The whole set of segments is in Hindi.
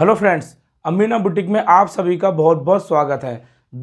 हेलो फ्रेंड्स अमीना बुटीक में आप सभी का बहुत बहुत स्वागत है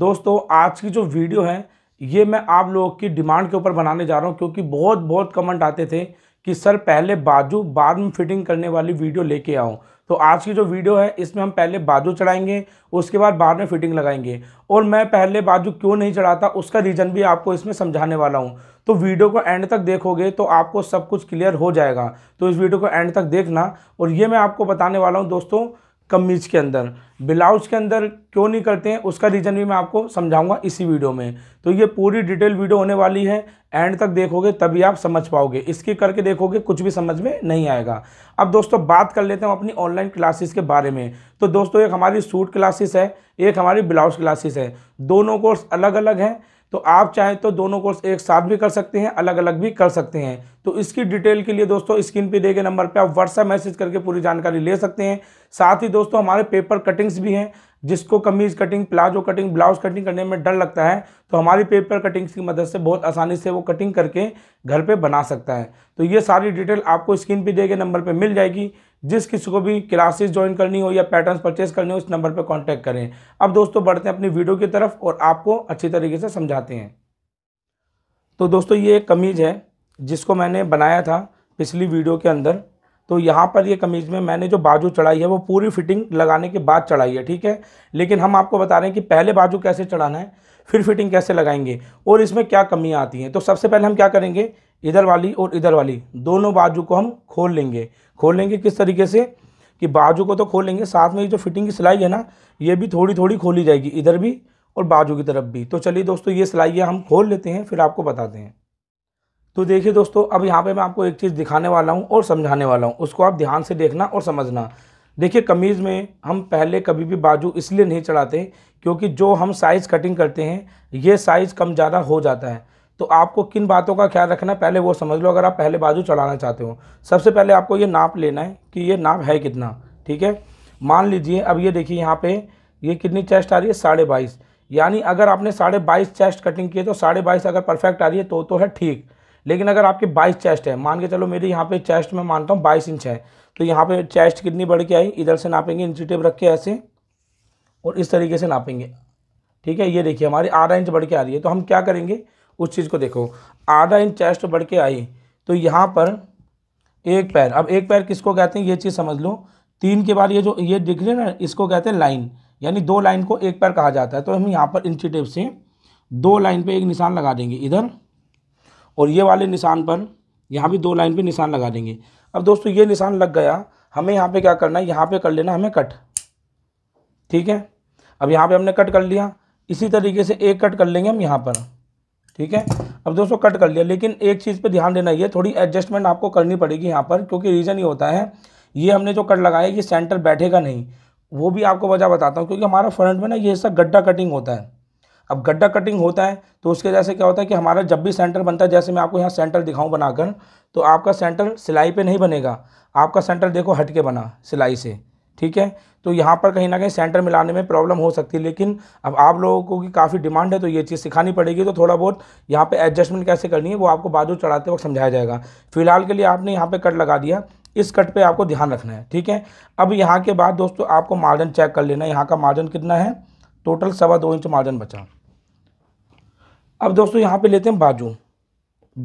दोस्तों आज की जो वीडियो है ये मैं आप लोगों की डिमांड के ऊपर बनाने जा रहा हूँ क्योंकि बहुत बहुत कमेंट आते थे कि सर पहले बाजू बाद में फिटिंग करने वाली वीडियो लेके आऊँ तो आज की जो वीडियो है इसमें हम पहले बाजू चढ़ाएंगे उसके बाद बाद में फिटिंग लगाएंगे और मैं पहले बाजू क्यों नहीं चढ़ाता उसका रीज़न भी आपको इसमें समझाने वाला हूँ तो वीडियो को एंड तक देखोगे तो आपको सब कुछ क्लियर हो जाएगा तो इस वीडियो को एंड तक देखना और ये मैं आपको बताने वाला हूँ दोस्तों कमीज़ के अंदर ब्लाउज के अंदर क्यों नहीं करते हैं उसका रीज़न भी मैं आपको समझाऊंगा इसी वीडियो में तो ये पूरी डिटेल वीडियो होने वाली है एंड तक देखोगे तभी आप समझ पाओगे इसकी करके देखोगे कुछ भी समझ में नहीं आएगा अब दोस्तों बात कर लेते हैं अपनी ऑनलाइन क्लासेस के बारे में तो दोस्तों एक हमारी सूट क्लासेस है एक हमारी ब्लाउज क्लासेस है दोनों कोर्स अलग अलग हैं तो आप चाहें तो दोनों कोर्स एक साथ भी कर सकते हैं अलग अलग भी कर सकते हैं तो इसकी डिटेल के लिए दोस्तों स्क्रीन पे दिए गए नंबर पे आप व्हाट्सएप मैसेज करके पूरी जानकारी ले सकते हैं साथ ही दोस्तों हमारे पेपर कटिंग्स भी हैं जिसको कमीज cutting palazzo cutting blouse cutting करने में डर लगता है तो हमारी पेपर कटिंग्स की मदद से बहुत आसानी से वो कटिंग करके घर पर बना सकता है तो ये सारी डिटेल आपको स्क्रीन पर दिए गए नंबर पर मिल जाएगी जिस किसी को भी क्लासेस ज्वाइन करनी हो या पैटर्न्स परचेज करने हो इस नंबर पर कॉन्टैक्ट करें अब दोस्तों बढ़ते हैं अपनी वीडियो की तरफ और आपको अच्छी तरीके से समझाते हैं तो दोस्तों ये एक कमीज़ है जिसको मैंने बनाया था पिछली वीडियो के अंदर तो यहाँ पर ये कमीज़ में मैंने जो बाजू चढ़ाई है वो पूरी फिटिंग लगाने के बाद चढ़ाई है ठीक है लेकिन हम आपको बता रहे हैं कि पहले बाजू कैसे चढ़ाना है फिर फिटिंग कैसे लगाएंगे और इसमें क्या कमियाँ आती हैं तो सबसे पहले हम क्या करेंगे इधर वाली और इधर वाली दोनों बाजू को हम खोल लेंगे खोल लेंगे किस तरीके से कि बाजू को तो खोल लेंगे साथ में ये जो फिटिंग की सिलाई है ना ये भी थोड़ी थोड़ी खोली जाएगी इधर भी और बाजू की तरफ भी तो चलिए दोस्तों ये सिलाइयाँ हम खोल लेते हैं फिर आपको बताते हैं तो देखिए दोस्तों अब यहाँ पे मैं आपको एक चीज़ दिखाने वाला हूँ और समझाने वाला हूँ उसको आप ध्यान से देखना और समझना देखिए कमीज़ में हम पहले कभी भी बाजू इसलिए नहीं चढ़ाते क्योंकि जो हम साइज़ कटिंग करते हैं ये साइज़ कम ज़्यादा हो जाता है तो आपको किन बातों का ख्याल रखना है पहले वो समझ लो अगर आप पहले बाजू चढ़ाना चाहते हो सबसे पहले आपको ये नाप लेना है कि ये नाप है कितना ठीक है मान लीजिए अब ये देखिए यहाँ पे ये कितनी चेस्ट आ रही है साढ़े बाईस यानी अगर आपने साढ़े बाईस चेस्ट कटिंग की है तो साढ़े बाईस अगर परफेक्ट आ रही है तो तो है ठीक लेकिन अगर आपके बाईस चेस्ट है मान के चलो मेरे यहाँ पे चेस्ट में मानता हूँ बाईस इंच है तो यहाँ पे चेस्ट कितनी बढ़ के आई इधर से नापेंगे इंची टेप रख के ऐसे और इस तरीके से नापेंगे ठीक है ये देखिए हमारी आधा इंच बढ़ के आ रही है तो हम क्या करेंगे उस चीज़ को देखो आधा इंच चेस्ट बढ़ के आई तो यहाँ पर एक पैर अब एक पैर किसको कहते हैं ये चीज़ समझ लो तीन के बाद ये जो ये दिख रही है ना इसको कहते हैं लाइन यानी दो लाइन को एक पैर कहा जाता है तो हम यहाँ पर इंची टेप से दो लाइन पे एक निशान लगा देंगे इधर और ये वाले निशान पर यहाँ भी दो लाइन पे निशान लगा देंगे अब दोस्तों ये निशान लग गया हमें यहाँ पे क्या करना है यहाँ पे कर लेना हमें कट ठीक है अब यहाँ पे हमने कट कर लिया इसी तरीके से एक कट कर लेंगे हम यहाँ पर ठीक है अब दोस्तों कट कर लिया लेकिन एक चीज़ पे ध्यान देना ये थोड़ी एडजस्टमेंट आपको करनी पड़ेगी यहाँ पर क्योंकि रीज़न ये होता है ये हमने जो कट लगाया ये सेंटर बैठेगा नहीं वो भी आपको वजह बताता हूँ क्योंकि हमारा फ्रंट में ना ये हिस्सा गड्ढा कटिंग होता है अब गड्ढा कटिंग होता है तो उसके जैसे क्या होता है कि हमारा जब भी सेंटर बनता है जैसे मैं आपको यहाँ सेंटर दिखाऊँ बनाकर तो आपका सेंटर सिलाई पर नहीं बनेगा आपका सेंटर देखो हट के बना सिलाई से ठीक है तो यहाँ पर कहीं ना कहीं सेंटर मिलाने में प्रॉब्लम हो सकती है लेकिन अब आप लोगों को की काफ़ी डिमांड है तो ये चीज़ सिखानी पड़ेगी तो थोड़ा बहुत यहाँ पे एडजस्टमेंट कैसे करनी है वो आपको बाजू चढ़ाते वक्त समझाया जाएगा फिलहाल के लिए आपने यहाँ पे कट लगा दिया इस कट पे आपको ध्यान रखना है ठीक है अब यहाँ के बाद दोस्तों आपको मार्जिन चेक कर लेना है यहाँ का मार्जिन कितना है टोटल सवा दो इंच मार्जिन बचा अब दोस्तों यहाँ पर लेते हैं बाजू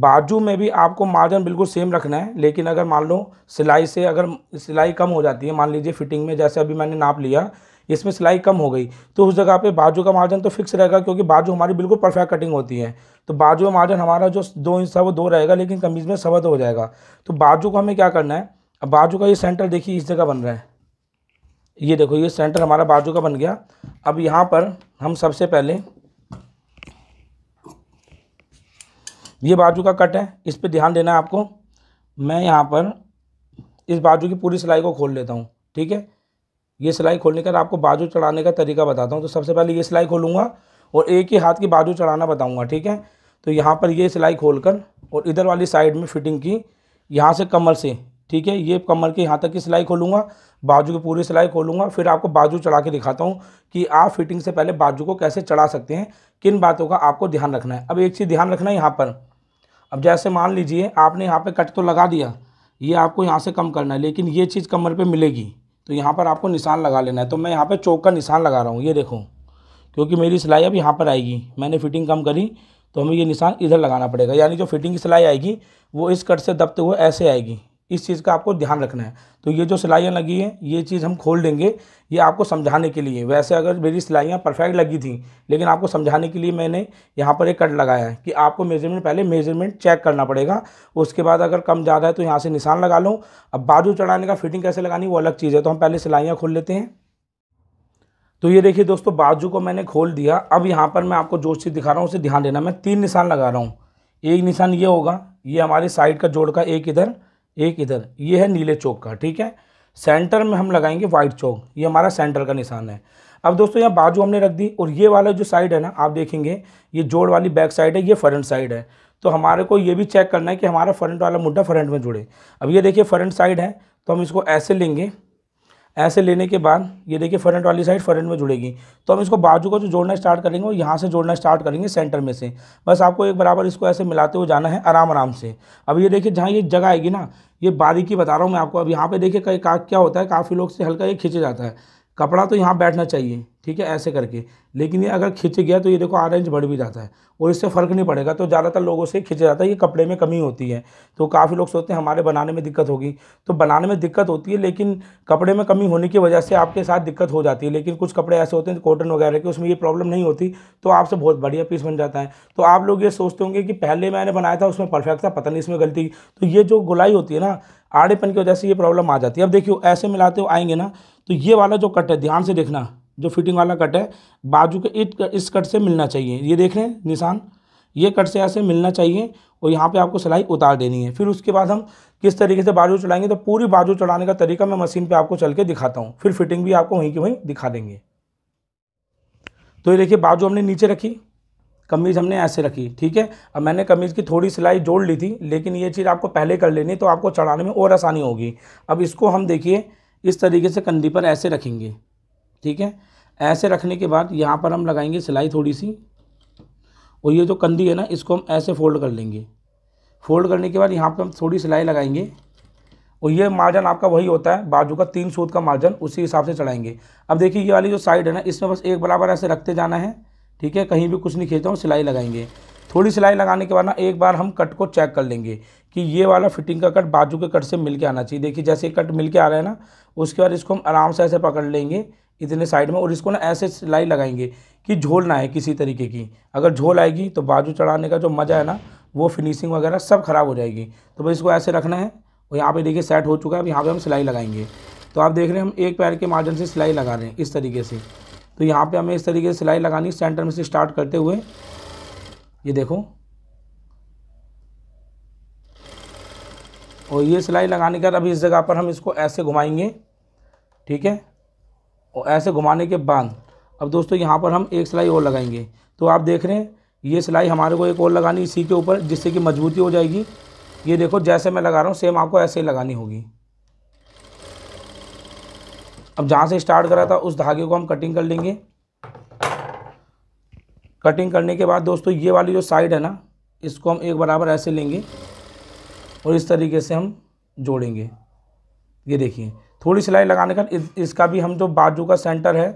बाजू में भी आपको मार्जिन बिल्कुल सेम रखना है लेकिन अगर मान लो सिलाई से अगर सिलाई कम हो जाती है मान लीजिए फिटिंग में जैसे अभी मैंने नाप लिया इसमें सिलाई कम हो गई तो उस जगह पे बाजू का मार्जिन तो फिक्स रहेगा क्योंकि बाजू हमारी बिल्कुल परफेक्ट कटिंग होती है तो बाजू में मार्जिन हमारा जो दो इंच था वो दो रहेगा लेकिन कमीज़ में सवा दो तो हो जाएगा तो बाजू को हमें क्या करना है अब बाजू का ये सेंटर देखिए इस जगह बन रहा है ये देखो ये सेंटर हमारा बाजू का बन गया अब यहाँ पर हम सबसे पहले ये बाजू का कट है इस पर ध्यान देना है आपको मैं यहाँ पर इस बाजू की पूरी सिलाई को खोल लेता हूँ ठीक है ये सिलाई खोलने के बाद आपको बाजू चढ़ाने का तरीका बताता हूँ तो सबसे पहले ये सिलाई खोलूँगा और एक ही हाथ की बाजू चढ़ाना बताऊँगा ठीक है तो यहाँ पर ये सिलाई खोल कर और इधर वाली साइड में फिटिंग की यहाँ से कमर से ठीक है ये कमर के यहाँ तक की सिलाई खोलूँगा बाजू की पूरी सिलाई खोलूँगा फिर आपको बाजू चढ़ा के दिखाता हूँ कि आप फिटिंग से पहले बाजू को कैसे चढ़ा सकते हैं किन बातों का आपको ध्यान रखना है अब एक चीज़ ध्यान रखना है यहाँ पर अब जैसे मान लीजिए आपने यहाँ पे कट तो लगा दिया ये आपको यहाँ से कम करना है लेकिन ये चीज़ कमर पे मिलेगी तो यहाँ पर आपको निशान लगा लेना है तो मैं यहाँ पे चौक का निशान लगा रहा हूँ ये देखो क्योंकि मेरी सिलाई अब यहाँ पर आएगी मैंने फिटिंग कम करी तो हमें ये निशान इधर लगाना पड़ेगा यानी जो फिटिंग की सिलाई आएगी वो इस कट से दबते हुए ऐसे आएगी इस चीज़ का आपको ध्यान रखना है तो ये जो सिलाइयाँ लगी हैं ये चीज़ हम खोल देंगे ये आपको समझाने के लिए वैसे अगर मेरी सिलाइयाँ परफेक्ट लगी थी लेकिन आपको समझाने के लिए मैंने यहाँ पर एक कट लगाया है कि आपको मेजरमेंट पहले मेजरमेंट चेक करना पड़ेगा उसके बाद अगर कम ज़्यादा है तो यहाँ से निशान लगा लूँ अब बाजू चढ़ाने का फिटिंग कैसे लगानी वो अलग चीज़ है तो हम पहले सिलाइयाँ खोल लेते हैं तो ये देखिए दोस्तों बाजू को मैंने खोल दिया अब यहाँ पर मैं आपको जो चीज़ दिखा रहा हूँ उसे ध्यान देना मैं तीन निशान लगा रहा हूँ एक निशान ये होगा ये हमारी साइड का जोड़ का एक इधर एक इधर ये है नीले चौक का ठीक है सेंटर में हम लगाएंगे वाइट चौक ये हमारा सेंटर का निशान है अब दोस्तों यहाँ बाजू हमने रख दी और ये वाला जो साइड है ना आप देखेंगे ये जोड़ वाली बैक साइड है ये फ्रंट साइड है तो हमारे को ये भी चेक करना है कि हमारा फ्रंट वाला मुड्ढा फ्रंट में जुड़े अब ये देखिए फ्रंट साइड है तो हम इसको ऐसे लेंगे ऐसे लेने के बाद ये देखिए फ्रंट वाली साइड फ्रंट में जुड़ेगी तो हम इसको बाजू को जो जोड़ना स्टार्ट करेंगे वो यहाँ से जोड़ना स्टार्ट करेंगे सेंटर में से बस आपको एक बराबर इसको ऐसे मिलाते हुए जाना है आराम आराम से अब ये देखिए जहाँ ये जगह आएगी ना ये बारीकी बता रहा हूँ मैं आपको अब यहाँ पे देखिए क्या होता है काफ़ी लोग से हल्का ये खींचे जाता है कपड़ा तो यहाँ बैठना चाहिए ठीक है ऐसे करके लेकिन ये अगर खिंच गया तो ये देखो आधा इंच बढ़ भी जाता है और इससे फ़र्क नहीं पड़ेगा तो ज़्यादातर लोगों से खिंच जाता है ये कपड़े में कमी होती है तो काफ़ी लोग सोचते हैं हमारे बनाने में दिक्कत होगी तो बनाने में दिक्कत होती है लेकिन कपड़े में कमी होने की वजह से आपके साथ दिक्कत हो जाती है लेकिन कुछ कपड़े ऐसे होते हैं कॉटन वगैरह के उसमें ये प्रॉब्लम नहीं होती तो आपसे बहुत बढ़िया पीस बन जाता है तो आप लोग ये सोचते होंगे कि पहले मैंने बनाया था उसमें परफेक्ट था पता नहीं इसमें गलती तो ये जो गुलाई होती है ना आड़ेपन की वजह से ये प्रॉब्लम आ जाती है अब देखियो ऐसे मिलाते हो आएंगे ना तो ये वाला जो कट है ध्यान से देखना जो फिटिंग वाला कट है बाजू के इट इस कट से मिलना चाहिए ये देख रहे हैं निशान ये कट से ऐसे मिलना चाहिए और यहाँ पे आपको सिलाई उतार देनी है फिर उसके बाद हम किस तरीके से बाजू चढ़ाएंगे तो पूरी बाजू चढ़ाने का तरीका मैं मशीन पे आपको चल के दिखाता हूँ फिर फिटिंग भी आपको वहीं की वहीं दिखा देंगे तो ये देखिए बाजू हमने नीचे रखी कमीज़ हमने ऐसे रखी ठीक है अब मैंने कमीज़ की थोड़ी सिलाई जोड़ ली थी लेकिन ये चीज़ आपको पहले कर लेनी तो आपको चढ़ाने में और आसानी होगी अब इसको हम देखिए इस तरीके से कंधी पर ऐसे रखेंगे ठीक है ऐसे रखने के बाद यहाँ पर हम लगाएंगे सिलाई थोड़ी सी और ये जो कंधी है ना इसको हम ऐसे फोल्ड कर लेंगे फोल्ड करने के बाद यहाँ पर हम थोड़ी सिलाई लगाएंगे और ये मार्जन आपका वही होता है बाजू का तीन सूत का मार्जन उसी हिसाब से चढ़ाएंगे अब देखिए ये वाली जो साइड है ना इसमें बस एक बराबर ऐसे रखते जाना है ठीक है कहीं भी कुछ नहीं खींचता हूँ सिलाई लगाएंगे थोड़ी सिलाई लगाने के बाद ना एक बार हम कट को चेक कर लेंगे कि ये वाला फिटिंग का कट बाजू के कट से मिल के आना चाहिए देखिए जैसे कट मिल के आ रहा है ना उसके बाद इसको हम आराम से ऐसे पकड़ लेंगे इतने साइड में और इसको ना ऐसे सिलाई लगाएंगे कि झोल ना आए किसी तरीके की अगर झोल आएगी तो बाजू चढ़ाने का जो मज़ा है ना वो फिनिशिंग वगैरह सब ख़राब हो जाएगी तो भाई इसको ऐसे रखना है और यहाँ पर देखिए सेट हो चुका है अब यहाँ पर हम सिलाई लगाएंगे तो आप देख रहे हैं हम एक पैर के मार्जन से सिलाई लगा रहे हैं इस तरीके से तो यहाँ पे हमें इस तरीके से सिलाई लगानी सेंटर में से स्टार्ट करते हुए ये देखो और ये सिलाई लगाने के बाद अभी इस जगह पर हम इसको ऐसे घुमाएंगे ठीक है और ऐसे घुमाने के बाद अब दोस्तों यहाँ पर हम एक सिलाई और लगाएंगे तो आप देख रहे हैं ये सिलाई हमारे को एक और लगानी इसी के ऊपर जिससे कि मजबूती हो जाएगी ये देखो जैसे मैं लगा रहा हूँ सेम आपको ऐसे ही लगानी होगी अब जहाँ से स्टार्ट करा था उस धागे को हम कटिंग कर लेंगे कटिंग करने के बाद दोस्तों ये वाली जो साइड है ना इसको हम एक बराबर ऐसे लेंगे और इस तरीके से हम जोड़ेंगे ये देखिए थोड़ी सिलाई लगाने का इसका भी हम जो बाजू का सेंटर है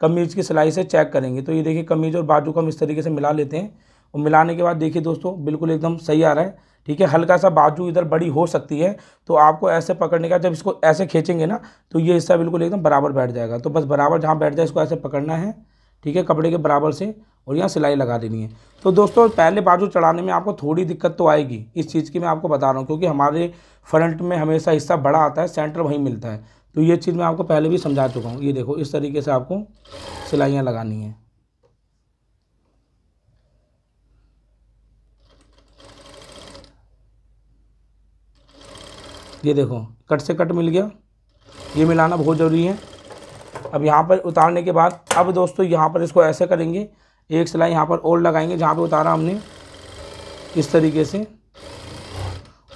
कमीज़ की सिलाई से चेक करेंगे तो ये देखिए कमीज़ और बाजू को हम इस तरीके से मिला लेते हैं और मिलाने के बाद देखिए दोस्तों बिल्कुल एकदम सही आ रहा है ठीक है हल्का सा बाजू इधर बड़ी हो सकती है तो आपको ऐसे पकड़ने का जब इसको ऐसे खींचेंगे ना तो ये हिस्सा बिल्कुल एकदम बराबर बैठ जाएगा तो बस बराबर जहाँ बैठ जाए इसको ऐसे पकड़ना है ठीक है कपड़े के बराबर से और यहाँ सिलाई लगा देनी है तो दोस्तों पहले बाजू चढ़ाने में आपको थोड़ी दिक्कत तो आएगी इस चीज़ की मैं आपको बता रहा हूँ क्योंकि हमारे फ्रंट में हमेशा हिस्सा बड़ा आता है सेंटर वहीं मिलता है तो ये चीज़ मैं आपको पहले भी समझा चुका हूँ ये देखो इस तरीके से आपको सिलाइयाँ लगानी हैं ये देखो कट से कट मिल गया ये मिलाना बहुत ज़रूरी है अब यहाँ पर उतारने के बाद अब दोस्तों यहाँ पर इसको ऐसे करेंगे एक सिलाई यहाँ पर और लगाएंगे जहाँ पे उतारा हमने इस तरीके से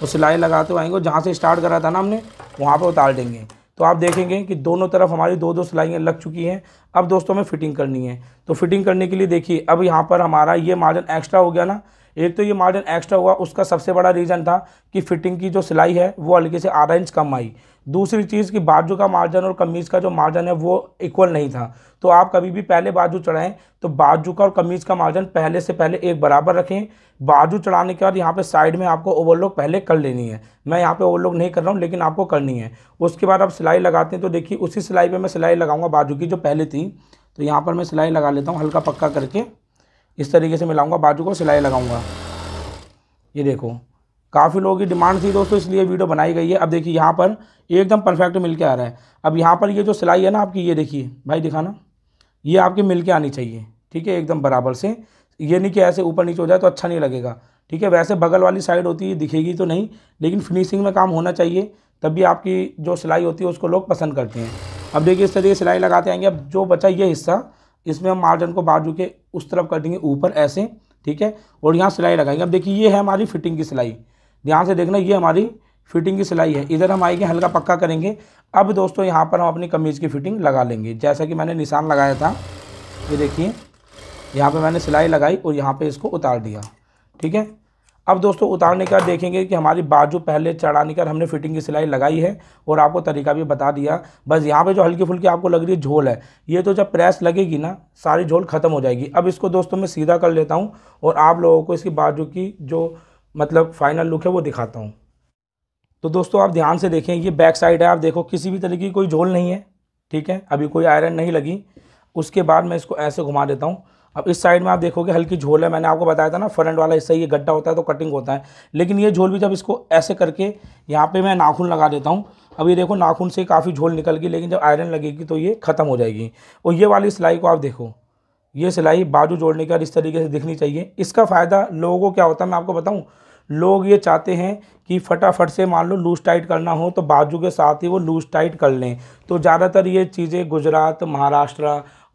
और सिलाई लगाते हुए आएंगे जहाँ से स्टार्ट करा था ना हमने वहाँ पर उतार देंगे तो आप देखेंगे कि दोनों तरफ हमारी दो दो सिलाइयाँ लग चुकी हैं अब दोस्तों हमें फ़िटिंग करनी है तो फिटिंग करने के लिए देखिए अब यहाँ पर हमारा ये मार्जिन एक्स्ट्रा हो गया ना एक तो ये मार्जिन एक्स्ट्रा हुआ उसका सबसे बड़ा रीज़न था कि फिटिंग की जो सिलाई है वो हल्के से आधा इंच कम आई दूसरी चीज़ कि बाजू का मार्जिन और कमीज़ का जो मार्जिन है वो इक्वल नहीं था तो आप कभी भी पहले बाजू चढ़ाएं तो बाजू का और कमीज़ का मार्जिन पहले से पहले एक बराबर रखें बाजू चढ़ाने के बाद यहाँ पे साइड में आपको ओवरलॉक पहले कर लेनी है मैं यहाँ पे ओवरलॉक नहीं कर रहा हूँ लेकिन आपको करनी है उसके बाद आप सिलाई लगाते हैं तो देखिए उसी सिलाई पर मैं सिलाई लगाऊँगा बाजू की जो पहले थी तो यहाँ पर मैं सिलाई लगा लेता हूँ हल्का पक्का करके इस तरीके से मिलाऊंगा बाजू को सिलाई लगाऊंगा ये देखो काफ़ी लोगों की डिमांड थी दोस्तों इसलिए वीडियो बनाई गई है अब देखिए यहाँ पर एकदम परफेक्ट मिल के आ रहा है अब यहाँ पर ये जो सिलाई है ना आपकी ये देखिए भाई दिखाना ये आपकी मिल के आनी चाहिए ठीक है एकदम बराबर से ये नहीं कि ऐसे ऊपर नीचे हो जाए तो अच्छा नहीं लगेगा ठीक है वैसे बगल वाली साइड होती है दिखेगी तो नहीं लेकिन फिनिशिंग में काम होना चाहिए तब भी आपकी जो सिलाई होती है उसको लोग पसंद करते हैं अब देखिए इस तरीके सिलाई लगाते आएंगे अब जो बचा ये हिस्सा इसमें हम मार्जिन को बाजू के उस तरफ कर देंगे ऊपर ऐसे ठीक है और यहाँ सिलाई लगाएंगे अब देखिए ये है हमारी फिटिंग की सिलाई ध्यान से देखना ये हमारी फिटिंग की सिलाई है इधर हम आएंगे हल्का पक्का करेंगे अब दोस्तों यहाँ पर हम अपनी कमीज़ की फिटिंग लगा लेंगे जैसा कि मैंने निशान लगाया था ये देखिए यहाँ पर मैंने सिलाई लगाई और यहाँ पर इसको उतार दिया ठीक है अब दोस्तों उतारने का देखेंगे कि हमारी बाजू पहले चढ़ाने का हमने फिटिंग की सिलाई लगाई है और आपको तरीका भी बता दिया बस यहाँ पे जो हल्की फुल्की आपको लग रही है झोल है ये तो जब प्रेस लगेगी ना सारी झोल ख़त्म हो जाएगी अब इसको दोस्तों मैं सीधा कर लेता हूँ और आप लोगों को इसकी बाजू की जो मतलब फाइनल लुक है वो दिखाता हूँ तो दोस्तों आप ध्यान से देखें ये बैक साइड है आप देखो किसी भी तरीके की कोई झोल नहीं है ठीक है अभी कोई आयरन नहीं लगी उसके बाद मैं इसको ऐसे घुमा देता हूँ अब इस साइड में आप देखोगे हल्की झोल है मैंने आपको बताया था ना फ्रंट वाला हिस्सा ये गड्ढा होता है तो कटिंग होता है लेकिन ये झोल भी जब इसको ऐसे करके यहाँ पे मैं नाखून लगा देता हूँ अब ये देखो नाखून से काफ़ी झोल निकल गई लेकिन जब आयरन लगेगी तो ये ख़त्म हो जाएगी और ये वाली सिलाई को आप देखो ये सिलाई बाजू जोड़ने के इस तरीके से दिखनी चाहिए इसका फ़ायदा लोगों को क्या होता है मैं आपको बताऊँ लोग ये चाहते हैं कि फटाफट से मान लो लूज टाइट करना हो तो बाजू के साथ ही वो लूज टाइट कर लें तो ज़्यादातर ये चीज़ें गुजरात महाराष्ट्र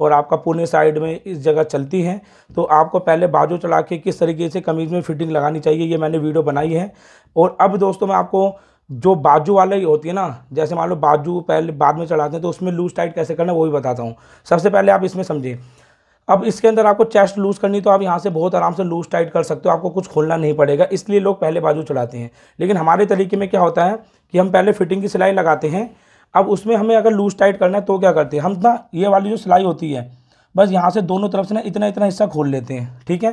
और आपका पुणे साइड में इस जगह चलती है तो आपको पहले बाजू चढ़ा के किस तरीके से कमीज़ में फिटिंग लगानी चाहिए ये मैंने वीडियो बनाई है और अब दोस्तों मैं आपको जो बाजू वाले ही होती है ना जैसे मान लो बाजू पहले बाद में चढ़ाते हैं तो उसमें लूज़ टाइट कैसे करना है वो भी बताता हूँ सबसे पहले आप इसमें समझिए अब इसके अंदर आपको चेस्ट लूज़ करनी तो आप यहाँ से बहुत आराम से लूज़ टाइट कर सकते हो आपको कुछ खोलना नहीं पड़ेगा इसलिए लोग पहले बाजू चढ़ाते हैं लेकिन हमारे तरीके में क्या होता है कि हम पहले फिटिंग की सिलाई लगाते हैं अब उसमें हमें अगर लूज टाइट करना है तो क्या करते हैं हम ना ये वाली जो सिलाई होती है बस यहाँ से दोनों तरफ से ना इतना इतना हिस्सा खोल लेते हैं ठीक है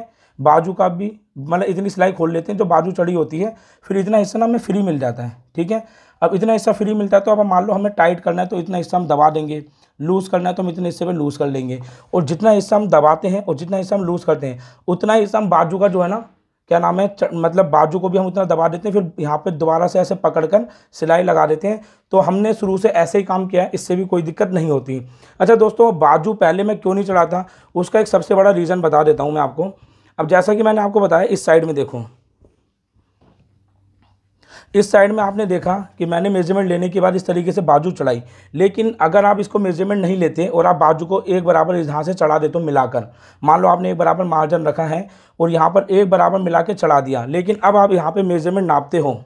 बाजू का भी मतलब इतनी सिलाई खोल लेते हैं जो बाजू चढ़ी होती है फिर इतना हिस्सा ना हमें फ्री मिल जाता है ठीक है अब इतना हिस्सा फ्री मिलता है तो अब मान लो हमें टाइट करना है तो इतना हिस्सा हम दबा देंगे लूज़ करना है तो हम इतने हिस्से पर लूज़ कर लेंगे और जितना हिस्सा हम दबाते हैं और जितना हिस्सा हम लूज़ करते हैं उतना हिस्सा हम बाजू का जो है ना क्या नाम है मतलब बाजू को भी हम उतना दबा देते हैं फिर यहाँ पे दोबारा से ऐसे पकड़कर सिलाई लगा देते हैं तो हमने शुरू से ऐसे ही काम किया है इससे भी कोई दिक्कत नहीं होती अच्छा दोस्तों बाजू पहले मैं क्यों नहीं चढ़ाता उसका एक सबसे बड़ा रीज़न बता देता हूँ मैं आपको अब जैसा कि मैंने आपको बताया इस साइड में देखूँ इस साइड में आपने देखा कि मैंने मेजरमेंट लेने के बाद इस तरीके से बाजू चढ़ाई लेकिन अगर आप इसको मेजरमेंट नहीं लेते और आप बाजू को एक बराबर इस यहाँ से चढ़ा देते हो मिलाकर मान लो आपने एक बराबर मार्जिन रखा है और यहाँ पर एक बराबर मिला के चढ़ा दिया लेकिन अब आप यहाँ पर मेजरमेंट नापते हो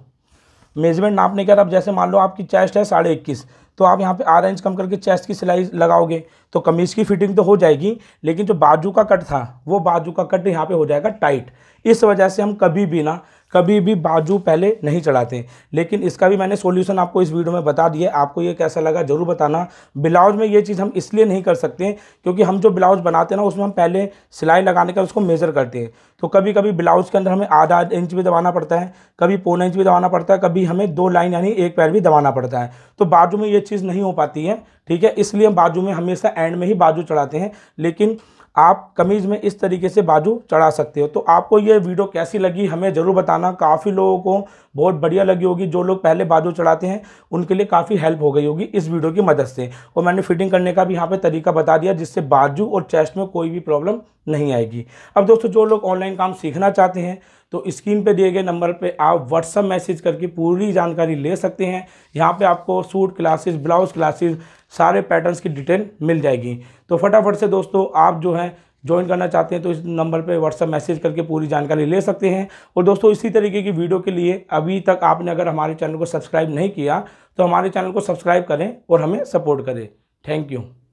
मेजरमेंट नापने के बाद अब जैसे मान लो आपकी चेस्ट है साढ़े इक्कीस तो आप यहाँ पे आधा इंच कम करके चेस्ट की सिलाई लगाओगे तो कमीज़ की फिटिंग तो हो जाएगी लेकिन जो बाजू का कट था वो बाजू का कट यहाँ पे हो जाएगा टाइट इस वजह से हम कभी भी ना कभी भी बाजू पहले नहीं चढ़ाते लेकिन इसका भी मैंने सोल्यूशन आपको इस वीडियो में बता दिया आपको ये कैसा लगा ज़रूर बताना ब्लाउज में ये चीज़ हम इसलिए नहीं कर सकते क्योंकि हम जो ब्लाउज बनाते हैं ना उसमें हम पहले सिलाई लगाने का उसको मेज़र करते हैं तो कभी कभी ब्लाउज के अंदर हमें आधा इंच भी दबाना पड़ता है कभी पौना इंच भी दबाना पड़ता है कभी हमें दो लाइन यानी एक पैर भी दबाना पड़ता है तो बाजू में ये चीज़ नहीं हो पाती है ठीक है इसलिए हम बाजू में हमेशा एंड में ही बाजू चढ़ाते हैं लेकिन आप कमीज़ में इस तरीके से बाजू चढ़ा सकते हो तो आपको ये वीडियो कैसी लगी हमें ज़रूर बताना काफ़ी लोगों को बहुत बढ़िया लगी होगी जो लोग पहले बाजू चढ़ाते हैं उनके लिए काफ़ी हेल्प हो गई होगी इस वीडियो की मदद से और मैंने फिटिंग करने का भी यहाँ पर तरीका बता दिया जिससे बाजू और चेस्ट में कोई भी प्रॉब्लम नहीं आएगी अब दोस्तों जो लोग ऑनलाइन काम सीखना चाहते हैं तो स्क्रीन पे दिए गए नंबर पे आप व्हाट्सअप मैसेज करके पूरी जानकारी ले सकते हैं यहाँ पे आपको सूट क्लासेस ब्लाउज क्लासेस सारे पैटर्न्स की डिटेल मिल जाएगी तो फटाफट से दोस्तों आप जो है ज्वाइन करना चाहते हैं तो इस नंबर पर व्हाट्सअप मैसेज करके पूरी जानकारी ले सकते हैं और दोस्तों इसी तरीके की वीडियो के लिए अभी तक आपने अगर हमारे चैनल को सब्सक्राइब नहीं किया तो हमारे चैनल को सब्सक्राइब करें और हमें सपोर्ट करें थैंक यू